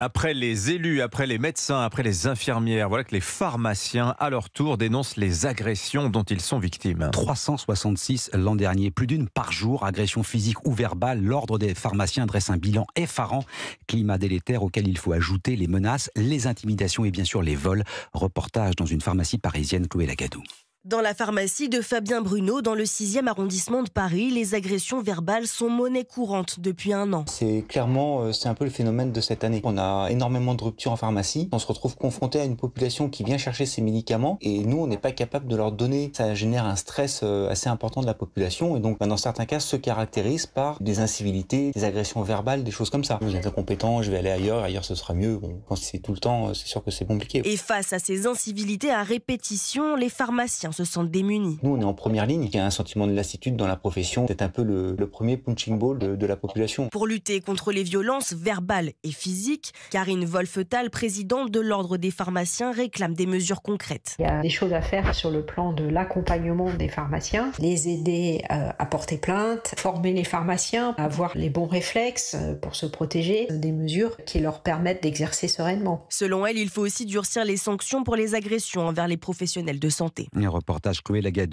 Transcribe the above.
Après les élus, après les médecins, après les infirmières, voilà que les pharmaciens, à leur tour, dénoncent les agressions dont ils sont victimes. 366 l'an dernier, plus d'une par jour, agression physique ou verbale. L'ordre des pharmaciens dresse un bilan effarant, climat délétère auquel il faut ajouter les menaces, les intimidations et bien sûr les vols. Reportage dans une pharmacie parisienne, Chloé Lagadou. Dans la pharmacie de Fabien Bruno, dans le 6e arrondissement de Paris, les agressions verbales sont monnaie courante depuis un an. C'est clairement, euh, c'est un peu le phénomène de cette année. On a énormément de ruptures en pharmacie. On se retrouve confronté à une population qui vient chercher ses médicaments et nous, on n'est pas capable de leur donner. Ça génère un stress euh, assez important de la population et donc, bah, dans certains cas, se caractérise par des incivilités, des agressions verbales, des choses comme ça. Vous êtes incompétent, je vais aller ailleurs, ailleurs ce sera mieux. Bon, quand c'est tout le temps, euh, c'est sûr que c'est compliqué. Et face à ces incivilités à répétition, les pharmaciens se sentent démunis. Nous, on est en première ligne. Il y a un sentiment de lassitude dans la profession, C'est un peu le, premier punching ball de, la population. Pour lutter contre les violences verbales et physiques, Karine Wolfetal, présidente de l'Ordre des pharmaciens, réclame des mesures concrètes. Il y a des choses à faire sur le plan de l'accompagnement des pharmaciens, les aider euh, à porter plainte, former les pharmaciens, avoir les bons réflexes euh, pour se protéger, euh, des mesures qui leur permettent d'exercer sereinement. Selon elle, il faut aussi durcir les sanctions pour les agressions envers les professionnels de santé reportage Chloé Lagadou.